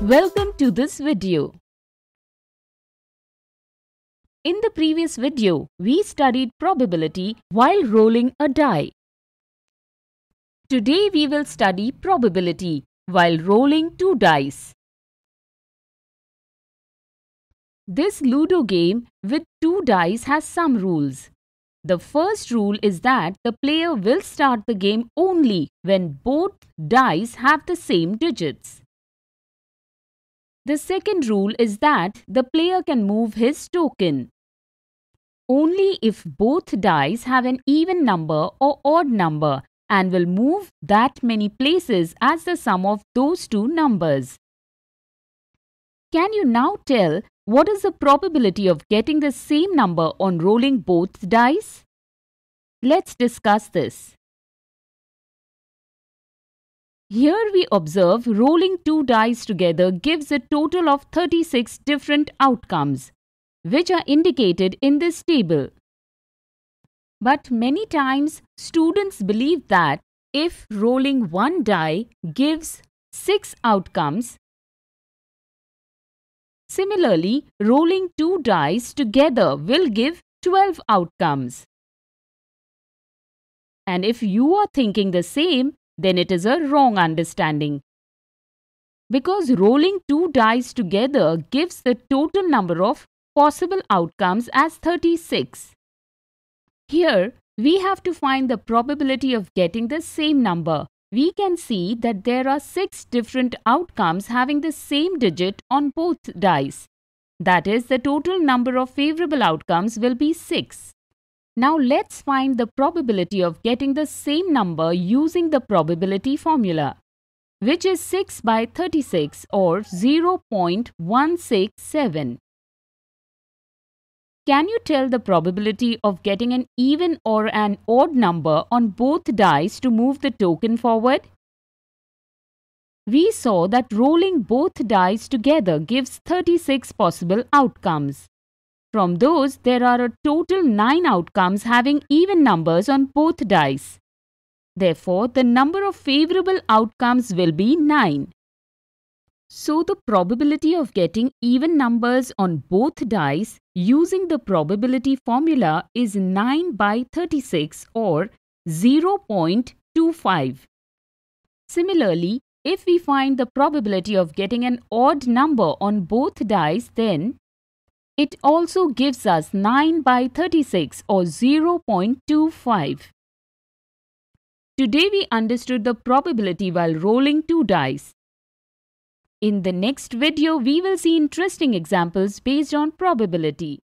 Welcome to this video. In the previous video, we studied probability while rolling a die. Today we will study probability while rolling two dice. This Ludo game with two dice has some rules. The first rule is that the player will start the game only when both dice have the same digits. The second rule is that the player can move his token only if both dice have an even number or odd number and will move that many places as the sum of those two numbers. Can you now tell what is the probability of getting the same number on rolling both dice? Let's discuss this. Here we observe rolling two dice together gives a total of 36 different outcomes, which are indicated in this table. But many times students believe that if rolling one die gives 6 outcomes, Similarly, rolling two dice together will give 12 outcomes. And if you are thinking the same, then it is a wrong understanding. Because rolling two dice together gives the total number of possible outcomes as 36. Here, we have to find the probability of getting the same number we can see that there are six different outcomes having the same digit on both dice. That is, the total number of favorable outcomes will be 6. Now let's find the probability of getting the same number using the probability formula, which is 6 by 36 or 0.167 can you tell the probability of getting an even or an odd number on both dice to move the token forward? We saw that rolling both dice together gives 36 possible outcomes. From those, there are a total 9 outcomes having even numbers on both dice. Therefore, the number of favorable outcomes will be 9. So the probability of getting even numbers on both dice using the probability formula is 9 by 36 or 0.25. Similarly, if we find the probability of getting an odd number on both dice then it also gives us 9 by 36 or 0.25. Today we understood the probability while rolling two dice. In the next video, we will see interesting examples based on probability.